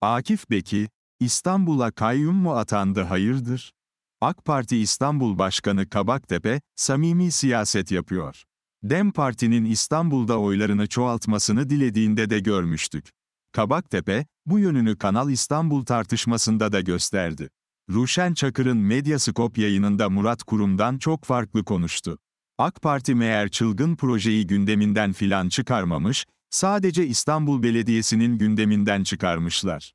Akif Beki, İstanbul'a kayyum mu atandı hayırdır? AK Parti İstanbul Başkanı Kabaktepe, samimi siyaset yapıyor. DEM Parti'nin İstanbul'da oylarını çoğaltmasını dilediğinde de görmüştük. Kabaktepe, bu yönünü Kanal İstanbul tartışmasında da gösterdi. Ruşen Çakır'ın Medyaskop yayınında Murat Kurum'dan çok farklı konuştu. AK Parti meğer çılgın projeyi gündeminden filan çıkarmamış, sadece İstanbul Belediyesi'nin gündeminden çıkarmışlar.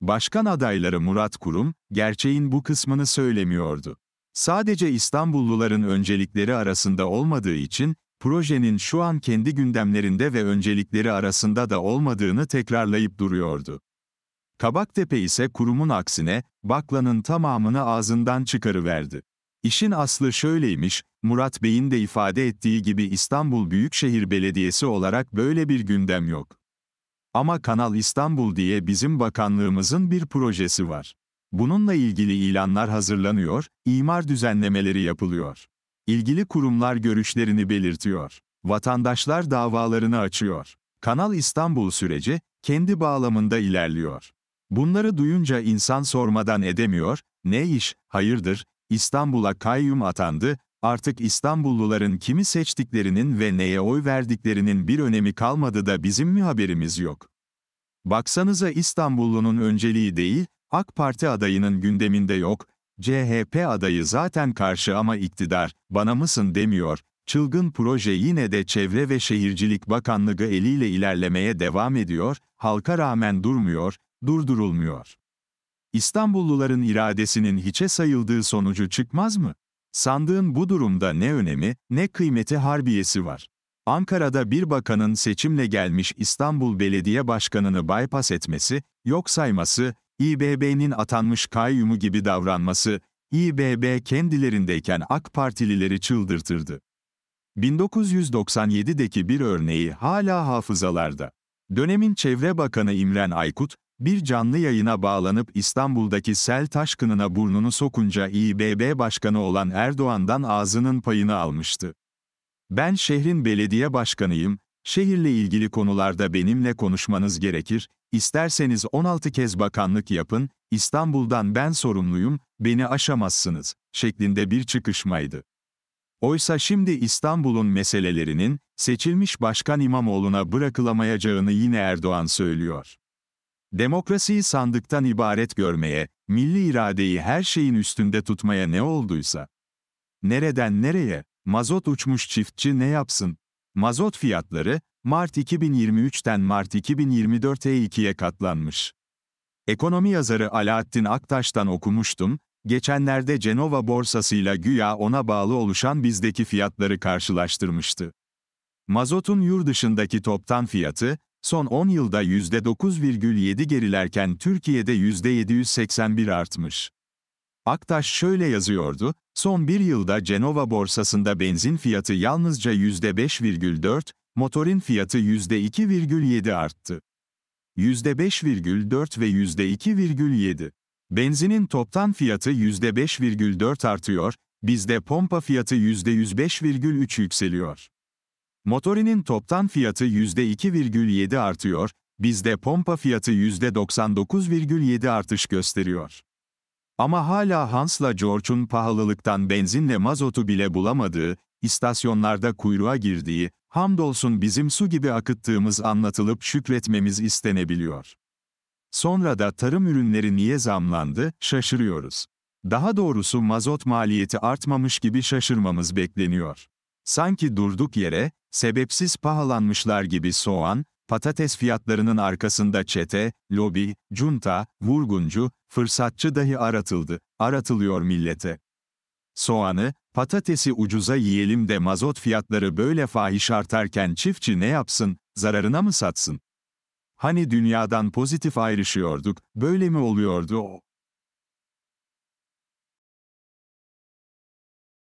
Başkan adayları Murat Kurum, gerçeğin bu kısmını söylemiyordu. Sadece İstanbulluların öncelikleri arasında olmadığı için, projenin şu an kendi gündemlerinde ve öncelikleri arasında da olmadığını tekrarlayıp duruyordu. Kabaktepe ise kurumun aksine, baklanın tamamını ağzından çıkarıverdi. İşin aslı şöyleymiş, Murat Bey'in de ifade ettiği gibi İstanbul Büyükşehir Belediyesi olarak böyle bir gündem yok. Ama Kanal İstanbul diye bizim bakanlığımızın bir projesi var. Bununla ilgili ilanlar hazırlanıyor, imar düzenlemeleri yapılıyor. İlgili kurumlar görüşlerini belirtiyor. Vatandaşlar davalarını açıyor. Kanal İstanbul süreci, kendi bağlamında ilerliyor. Bunları duyunca insan sormadan edemiyor, ne iş, hayırdır, İstanbul'a kayyum atandı, Artık İstanbulluların kimi seçtiklerinin ve neye oy verdiklerinin bir önemi kalmadı da bizim mi haberimiz yok? Baksanıza İstanbullunun önceliği değil, AK Parti adayının gündeminde yok, CHP adayı zaten karşı ama iktidar, bana mısın demiyor, çılgın proje yine de Çevre ve Şehircilik Bakanlığı eliyle ilerlemeye devam ediyor, halka rağmen durmuyor, durdurulmuyor. İstanbulluların iradesinin hiçe sayıldığı sonucu çıkmaz mı? Sandığın bu durumda ne önemi, ne kıymeti harbiyesi var. Ankara'da bir bakanın seçimle gelmiş İstanbul Belediye Başkanı'nı bypass etmesi, yok sayması, İBB'nin atanmış kayyumu gibi davranması, İBB kendilerindeyken AK Partilileri çıldırtırdı. 1997'deki bir örneği hala hafızalarda. Dönemin Çevre Bakanı İmren Aykut, bir canlı yayına bağlanıp İstanbul'daki sel taşkınına burnunu sokunca İBB Başkanı olan Erdoğan'dan ağzının payını almıştı. Ben şehrin belediye başkanıyım, şehirle ilgili konularda benimle konuşmanız gerekir, isterseniz 16 kez bakanlık yapın, İstanbul'dan ben sorumluyum, beni aşamazsınız, şeklinde bir çıkışmaydı. Oysa şimdi İstanbul'un meselelerinin, seçilmiş Başkan İmamoğlu'na bırakılamayacağını yine Erdoğan söylüyor. Demokrasiyi sandıktan ibaret görmeye, milli iradeyi her şeyin üstünde tutmaya ne olduysa. Nereden nereye? Mazot uçmuş çiftçi ne yapsın? Mazot fiyatları, Mart 2023'ten Mart 2024'e 2'ye katlanmış. Ekonomi yazarı Alaaddin Aktaş'tan okumuştum, geçenlerde Cenova borsasıyla güya ona bağlı oluşan bizdeki fiyatları karşılaştırmıştı. Mazotun yurt dışındaki toptan fiyatı, Son 10 yılda %9,7 gerilerken Türkiye'de %781 artmış. Aktaş şöyle yazıyordu, son bir yılda Cenova borsasında benzin fiyatı yalnızca %5,4, motorin fiyatı %2,7 arttı. %5,4 ve %2,7. Benzinin toptan fiyatı %5,4 artıyor, bizde pompa fiyatı %105,3 yükseliyor. Motorinin toptan fiyatı %2,7 artıyor, bizde pompa fiyatı %99,7 artış gösteriyor. Ama hala Hans'la George'un pahalılıktan benzinle mazotu bile bulamadığı, istasyonlarda kuyruğa girdiği, hamdolsun bizim su gibi akıttığımız anlatılıp şükretmemiz istenebiliyor. Sonra da tarım ürünleri niye zamlandı, şaşırıyoruz. Daha doğrusu mazot maliyeti artmamış gibi şaşırmamız bekleniyor. Sanki durduk yere, sebepsiz pahalanmışlar gibi soğan, patates fiyatlarının arkasında çete, lobi, junta, vurguncu, fırsatçı dahi aratıldı, aratılıyor millete. Soğanı, patatesi ucuza yiyelim de mazot fiyatları böyle fahiş artarken çiftçi ne yapsın, zararına mı satsın? Hani dünyadan pozitif ayrışıyorduk, böyle mi oluyordu o?